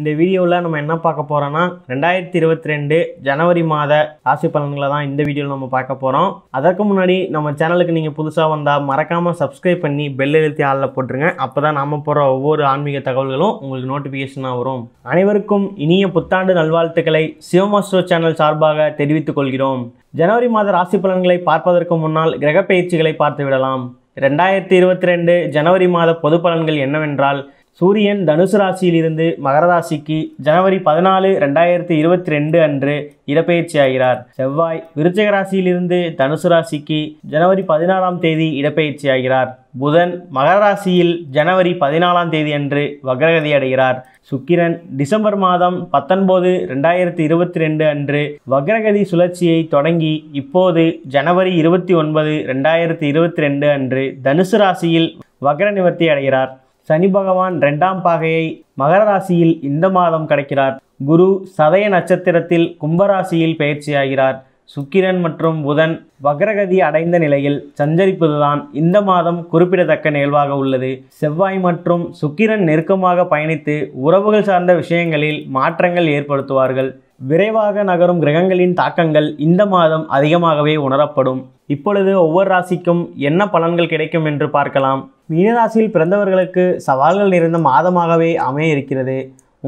இந்த வீடியோவில் நம்ம என்ன பார்க்க போகிறோன்னா ரெண்டாயிரத்தி இருபத்தி ரெண்டு ஜனவரி மாத ராசி பலன்களை தான் இந்த வீடியோவில் நம்ம பார்க்க போகிறோம் அதற்கு முன்னாடி நம்ம சேனலுக்கு நீங்கள் புதுசாக வந்தால் மறக்காமல் சப்ஸ்கிரைப் பண்ணி பெல் எழுத்தி ஆளில் போட்டுருங்க அப்போ தான் நாம் போகிற ஒவ்வொரு ஆன்மீக தகவல்களும் உங்களுக்கு நோட்டிஃபிகேஷனாக வரும் அனைவருக்கும் இனிய புத்தாண்டு நல்வாழ்த்துக்களை சிவமாஸ்டோ சேனல் சார்பாக தெரிவித்துக் கொள்கிறோம் ஜனவரி மாத ராசி பலன்களை பார்ப்பதற்கு முன்னால் கிரக பயிற்சிகளை பார்த்து விடலாம் ரெண்டாயிரத்தி இருபத்தி ரெண்டு ஜனவரி மாத பொது பலன்கள் என்னவென்றால் சூரியன் தனுசு ராசியிலிருந்து மகர ராசிக்கு ஜனவரி பதினாலு ரெண்டாயிரத்தி இருபத்தி ரெண்டு அன்று இடப்பெயர்ச்சி ஆகிறார் செவ்வாய் விருச்சக ராசியிலிருந்து தனுசு ராசிக்கு ஜனவரி பதினாறாம் தேதி இடப்பெயர்ச்சி ஆகிறார் புதன் மகர ராசியில் ஜனவரி பதினாலாம் தேதி அன்று வக்ரகதி அடைகிறார் சுக்கிரன் டிசம்பர் மாதம் பத்தொன்பது ரெண்டாயிரத்தி இருபத்தி ரெண்டு அன்று வக்ரகதி சுழற்சியை தொடங்கி இப்போது ஜனவரி இருபத்தி ஒன்பது ரெண்டாயிரத்தி இருபத்தி ரெண்டு அன்று தனுசு ராசியில் வக்ர நிவர்த்தி அடைகிறார் சனி பகவான் ரெண்டாம் பாகையை மகர ராசியில் இந்த மாதம் கிடைக்கிறார் குரு சதய நட்சத்திரத்தில் கும்பராசியில் பயிற்சியாகிறார் சுக்கிரன் மற்றும் புதன் வக்ரகதி அடைந்த நிலையில் சஞ்சரிப்பதுதான் இந்த மாதம் குறிப்பிடத்தக்க நிகழ்வாக உள்ளது செவ்வாய் மற்றும் சுக்கிரன் நெருக்கமாக பயணித்து உறவுகள் சார்ந்த விஷயங்களில் மாற்றங்கள் ஏற்படுத்துவார்கள் விரைவாக நகரும் கிரகங்களின் தாக்கங்கள் இந்த மாதம் அதிகமாகவே உணரப்படும் இப்பொழுது ஒவ்வொரு ராசிக்கும் என்ன பலன்கள் கிடைக்கும் என்று பார்க்கலாம் மீனராசியில் பிறந்தவர்களுக்கு சவால்கள் நிறைந்த மாதமாகவே அமைய இருக்கிறது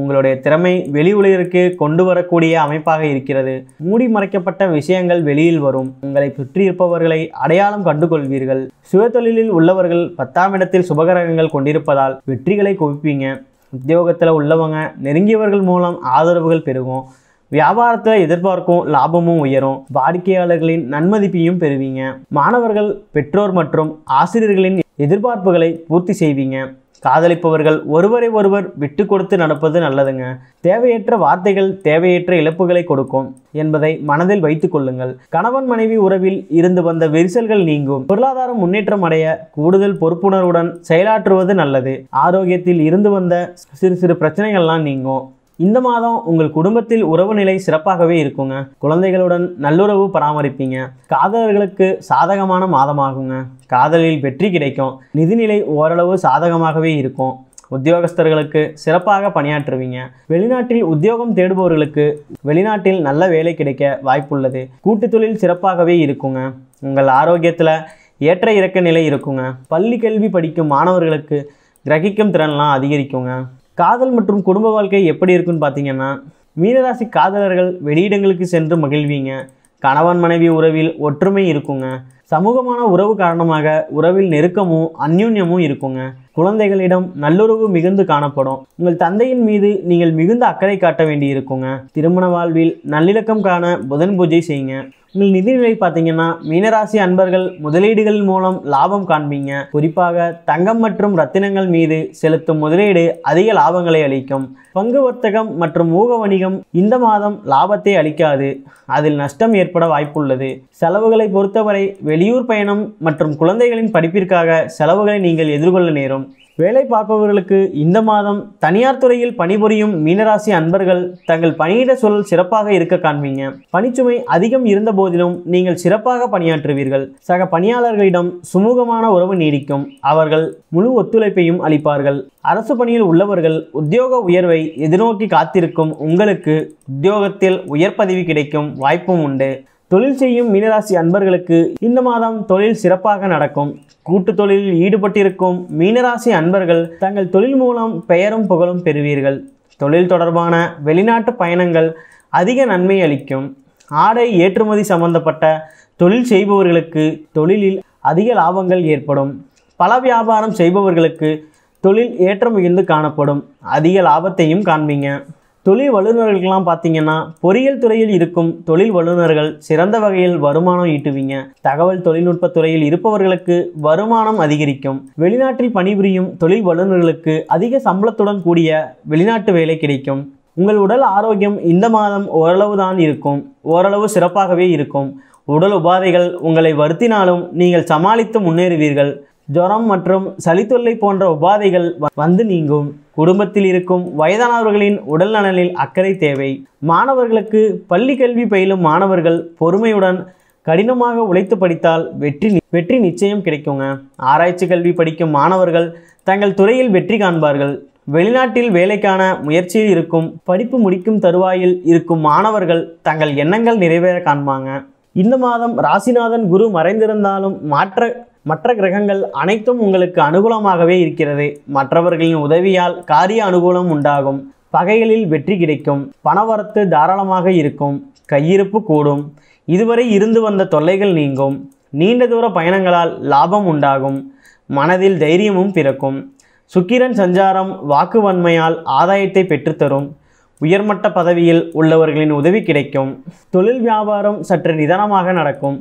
உங்களுடைய திறமை வெளி உலகிற்கு கொண்டு வரக்கூடிய அமைப்பாக இருக்கிறது மூடி மறைக்கப்பட்ட விஷயங்கள் வெளியில் வரும் உங்களை சுற்றியிருப்பவர்களை அடையாளம் கண்டுகொள்வீர்கள் சுயதொழிலில் உள்ளவர்கள் பத்தாம் இடத்தில் சுபகரகங்கள் கொண்டிருப்பதால் வெற்றிகளை குவிப்பீங்க உத்தியோகத்தில் உள்ளவங்க நெருங்கியவர்கள் மூலம் ஆதரவுகள் பெருகும் வியாபாரத்தில் எதிர்பார்க்கும் லாபமும் உயரும் வாடிக்கையாளர்களின் நன்மதிப்பையும் பெறுவீங்க மாணவர்கள் பெற்றோர் மற்றும் ஆசிரியர்களின் எதிர்பார்ப்புகளை பூர்த்தி செய்வீங்க காதலிப்பவர்கள் ஒருவரை ஒருவர் விட்டு கொடுத்து நடப்பது நல்லதுங்க தேவையற்ற வார்த்தைகள் தேவையற்ற இழப்புகளை கொடுக்கும் என்பதை மனதில் வைத்துக் கொள்ளுங்கள் கணவன் மனைவி உறவில் இருந்து வந்த விரிசல்கள் நீங்கும் பொருளாதாரம் முன்னேற்றம் அடைய கூடுதல் பொறுப்புணர்வுடன் செயலாற்றுவது நல்லது ஆரோக்கியத்தில் இருந்து வந்த சிறு சிறு பிரச்சனைகள்லாம் நீங்கும் இந்த மாதம் உங்கள் குடும்பத்தில் உறவு நிலை சிறப்பாகவே இருக்குங்க குழந்தைகளுடன் நல்லுறவு பராமரிப்பீங்க காதலர்களுக்கு சாதகமான மாதமாகுங்க காதலில் வெற்றி கிடைக்கும் நிதிநிலை ஓரளவு சாதகமாகவே இருக்கும் உத்தியோகஸ்தர்களுக்கு சிறப்பாக பணியாற்றுவீங்க வெளிநாட்டில் உத்தியோகம் தேடுபவர்களுக்கு வெளிநாட்டில் நல்ல வேலை கிடைக்க வாய்ப்புள்ளது கூட்டு தொழில் சிறப்பாகவே இருக்குங்க உங்கள் ஆரோக்கியத்தில் ஏற்ற இறக்க நிலை இருக்குங்க பள்ளி கல்வி படிக்கும் மாணவர்களுக்கு கிரகிக்கும் திறன்லாம் அதிகரிக்குங்க காதல் மற்றும் குடும்ப வாழ்க்கை எப்படி இருக்குன்னு பார்த்தீங்கன்னா மீனராசி காதலர்கள் வெளியிடங்களுக்கு சென்று மகிழ்வீங்க கணவன் மனைவி உறவில் ஒற்றுமை இருக்குங்க சமூகமான உறவு காரணமாக உறவில் நெருக்கமும் அந்யூன்யமும் இருக்குங்க குழந்தைகளிடம் நல்லுறவு மிகுந்து காணப்படும் உங்கள் தந்தையின் மீது நீங்கள் மிகுந்த அக்கறை காட்ட வேண்டி இருக்குங்க திருமண வாழ்வில் நல்லிணக்கம் காண புதன் பூஜை செய்யுங்க உங்கள் நிதிநிலை பார்த்தீங்கன்னா மீனராசி அன்பர்கள் முதலீடுகள் மூலம் லாபம் காண்பீங்க குறிப்பாக தங்கம் மற்றும் ரத்தினங்கள் மீது செலுத்தும் முதலீடு அதிக லாபங்களை அளிக்கும் பங்கு வர்த்தகம் மற்றும் ஊக வணிகம் இந்த மாதம் லாபத்தை அளிக்காது அதில் நஷ்டம் ஏற்பட வாய்ப்புள்ளது செலவுகளை பொறுத்தவரை வெளியூர் பயணம் மற்றும் குழந்தைகளின் படிப்பிற்காக செலவுகளை நீங்கள் எதிர்கொள்ள நேரும் வேலை பார்ப்பவர்களுக்கு இந்த மாதம் தனியார் துறையில் பணிபுரியும் மீனராசி அன்பர்கள் தங்கள் பணியிட சூழல் சிறப்பாக இருக்க காண்பீங்க பணிச்சுமை அதிகம் இருந்த போதிலும் நீங்கள் சிறப்பாக பணியாற்றுவீர்கள் சக பணியாளர்களிடம் சுமூகமான உறவு நீடிக்கும் அவர்கள் முழு ஒத்துழைப்பையும் அளிப்பார்கள் அரசு பணியில் உள்ளவர்கள் உத்தியோக உயர்வை எதிர்நோக்கி காத்திருக்கும் உங்களுக்கு உத்தியோகத்தில் உயர் பதவி கிடைக்கும் வாய்ப்பும் உண்டு தொழில் செய்யும் மீனராசி அன்பர்களுக்கு இந்த மாதம் தொழில் சிறப்பாக நடக்கும் கூட்டு தொழிலில் ஈடுபட்டிருக்கும் மீனராசி அன்பர்கள் தங்கள் தொழில் மூலம் பெயரும் புகழும் பெறுவீர்கள் தொழில் தொடர்பான வெளிநாட்டு பயணங்கள் அதிக நன்மை அளிக்கும் ஆடை ஏற்றுமதி சம்பந்தப்பட்ட தொழில் செய்பவர்களுக்கு தொழிலில் அதிக லாபங்கள் ஏற்படும் பல வியாபாரம் செய்பவர்களுக்கு தொழில் ஏற்றம் மிகுந்து காணப்படும் அதிக லாபத்தையும் காண்பீங்க தொழில் வல்லுநர்களுக்கெல்லாம் பார்த்தீங்கன்னா பொறியியல் துறையில் இருக்கும் தொழில் வல்லுநர்கள் சிறந்த வகையில் வருமானம் ஈட்டுவீங்க தகவல் தொழில்நுட்ப துறையில் இருப்பவர்களுக்கு வருமானம் அதிகரிக்கும் வெளிநாட்டில் பணிபுரியும் தொழில் வல்லுநர்களுக்கு அதிக சம்பளத்துடன் கூடிய வெளிநாட்டு வேலை கிடைக்கும் உங்கள் உடல் ஆரோக்கியம் இந்த மாதம் ஓரளவு தான் இருக்கும் ஓரளவு சிறப்பாகவே இருக்கும் உடல் உபாதைகள் உங்களை வருத்தினாலும் நீங்கள் சமாளித்து முன்னேறுவீர்கள் ஜுரம் மற்றும் சளித்தொல்லை போன்ற உபாதைகள் வந்து நீங்கும் குடும்பத்தில் இருக்கும் வயதானவர்களின் உடல் நலனில் அக்கறை தேவை மாணவர்களுக்கு பள்ளி கல்வி பயிலும் மாணவர்கள் பொறுமையுடன் கடினமாக உழைத்து படித்தால் வெற்றி வெற்றி நிச்சயம் கிடைக்குங்க ஆராய்ச்சி கல்வி படிக்கும் மாணவர்கள் தங்கள் துறையில் வெற்றி காண்பார்கள் வெளிநாட்டில் வேலைக்கான முயற்சியில் இருக்கும் படிப்பு முடிக்கும் தருவாயில் இருக்கும் மாணவர்கள் தங்கள் எண்ணங்கள் நிறைவேற காண்பாங்க இந்த மாதம் ராசிநாதன் குரு மறைந்திருந்தாலும் மாற்ற மற்ற கிரகங்கள் அனைத்தும் உங்களுக்கு அனுகூலமாகவே இருக்கிறது மற்றவர்களின் உதவியால் காரிய அனுகூலம் உண்டாகும் பகைகளில் வெற்றி கிடைக்கும் பணவரத்து தாராளமாக இருக்கும் கையிருப்பு கூடும் இதுவரை இருந்து வந்த தொல்லைகள் நீங்கும் நீண்ட தூர பயணங்களால் லாபம் உண்டாகும் மனதில் தைரியமும் பிறக்கும் சுக்கிரன் சஞ்சாரம் வாக்குவன்மையால் ஆதாயத்தை பெற்றுத்தரும் உயர்மட்ட பதவியில் உள்ளவர்களின் உதவி கிடைக்கும் தொழில் வியாபாரம் சற்று நிதானமாக நடக்கும்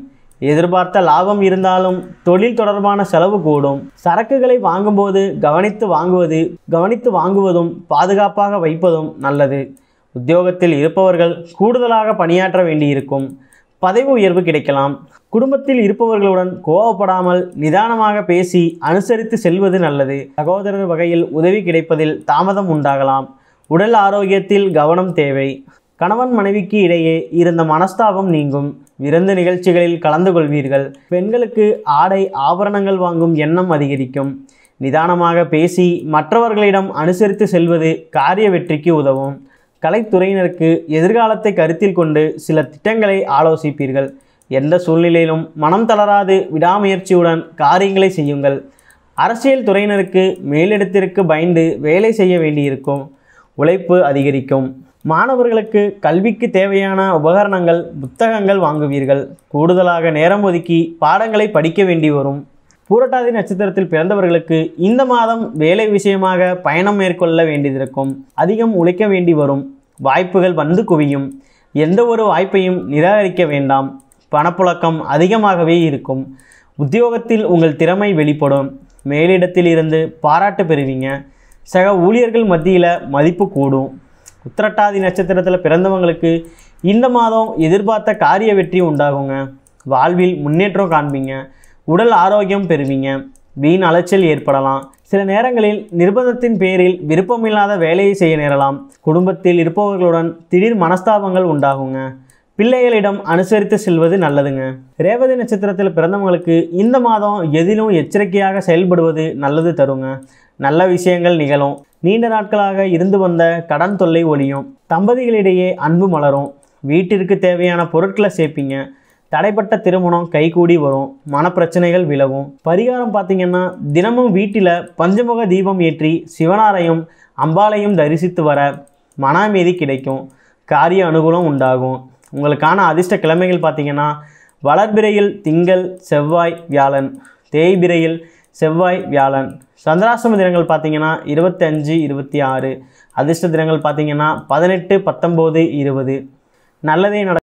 எதிர்பார்த்த லாபம் இருந்தாலும் தொழில் தொடர்பான செலவு கூடும் சரக்குகளை வாங்கும்போது கவனித்து வாங்குவது கவனித்து வாங்குவதும் பாதுகாப்பாக வைப்பதும் நல்லது உத்தியோகத்தில் இருப்பவர்கள் கூடுதலாக பணியாற்ற வேண்டியிருக்கும் பதவி உயர்வு கிடைக்கலாம் குடும்பத்தில் இருப்பவர்களுடன் கோவப்படாமல் நிதானமாக பேசி அனுசரித்து செல்வது நல்லது சகோதரர் வகையில் உதவி கிடைப்பதில் தாமதம் உண்டாகலாம் உடல் ஆரோக்கியத்தில் கவனம் தேவை கணவன் மனைவிக்கு இடையே இருந்த மனஸ்தாபம் நீங்கும் விருந்து நிகழ்ச்சிகளில் கலந்து கொள்வீர்கள் பெண்களுக்கு ஆடை ஆபரணங்கள் வாங்கும் எண்ணம் அதிகரிக்கும் நிதானமாக பேசி மற்றவர்களிடம் அனுசரித்து செல்வது காரிய வெற்றிக்கு உதவும் கலைத்துறையினருக்கு எதிர்காலத்தை கருத்தில் கொண்டு சில திட்டங்களை ஆலோசிப்பீர்கள் எந்த சூழ்நிலையிலும் மனம் தளராது விடாமுயற்சியுடன் காரியங்களை செய்யுங்கள் அரசியல் துறையினருக்கு மேலிடத்திற்கு பயந்து வேலை செய்ய வேண்டியிருக்கும் உழைப்பு அதிகரிக்கும் மாணவர்களுக்கு கல்விக்கு தேவையான உபகரணங்கள் புத்தகங்கள் வாங்குவீர்கள் கூடுதலாக நேரம் ஒதுக்கி பாடங்களை படிக்க வேண்டி வரும் பூரட்டாதி நட்சத்திரத்தில் பிறந்தவர்களுக்கு இந்த மாதம் வேலை விஷயமாக பயணம் மேற்கொள்ள வேண்டியிருக்கும் அதிகம் உழைக்க வேண்டி வரும் வாய்ப்புகள் வந்து குவியும் எந்த ஒரு வாய்ப்பையும் நிராகரிக்க வேண்டாம் பணப்புழக்கம் அதிகமாகவே இருக்கும் உத்தியோகத்தில் உங்கள் திறமை வெளிப்படும் மேலிடத்தில் இருந்து பாராட்டு பெறுவீங்க சக ஊழியர்கள் மத்தியில் மதிப்பு கூடும் உத்திரட்டாதி நட்சத்திரத்தில் பிறந்தவங்களுக்கு இந்த மாதம் எதிர்பார்த்த காரிய வெற்றி உண்டாகுங்க வாழ்வில் முன்னேற்றம் காண்பீங்க உடல் ஆரோக்கியம் பெறுவீங்க வீண் அலைச்சல் ஏற்படலாம் சில நேரங்களில் நிர்பந்தத்தின் பேரில் விருப்பமில்லாத வேலையை செய்ய நேரலாம் குடும்பத்தில் இருப்பவர்களுடன் திடீர் மனஸ்தாபங்கள் உண்டாகுங்க பிள்ளைகளிடம் அனுசரித்து செல்வது நல்லதுங்க ரேவதி நட்சத்திரத்தில் பிறந்தவங்களுக்கு இந்த மாதம் எதிலும் எச்சரிக்கையாக செயல்படுவது நல்லது தருங்க நல்ல விஷயங்கள் நிகழும் நீண்ட நாட்களாக இருந்து வந்த கடன் தொல்லை ஒழியும் தம்பதிகளிடையே அன்பு மலரும் வீட்டிற்கு தேவையான பொருட்களை சேர்ப்பீங்க தடைப்பட்ட திருமணம் கைகூடி வரும் மனப்பிரச்சனைகள் விலவும் பரிகாரம் பார்த்தீங்கன்னா தினமும் வீட்டில் பஞ்சமுக தீபம் ஏற்றி சிவனாரையும் அம்பாலையும் தரிசித்து வர மன அமைதி கிடைக்கும் காரிய அனுகூலம் உண்டாகும் உங்களுக்கான அதிர்ஷ்ட கிழமைகள் பார்த்திங்கன்னா வளர்பிறையில் திங்கள் செவ்வாய் வியாழன் தேய்பிறையில் செவ்வாய் வியாழன் சந்திராசிரம தினங்கள் இருபத்தி இருபத்தஞ்சு இருபத்தி ஆறு அதிர்ஷ்ட தினங்கள் பார்த்தீங்கன்னா பதினெட்டு பத்தொம்போது இருபது நல்லதே நட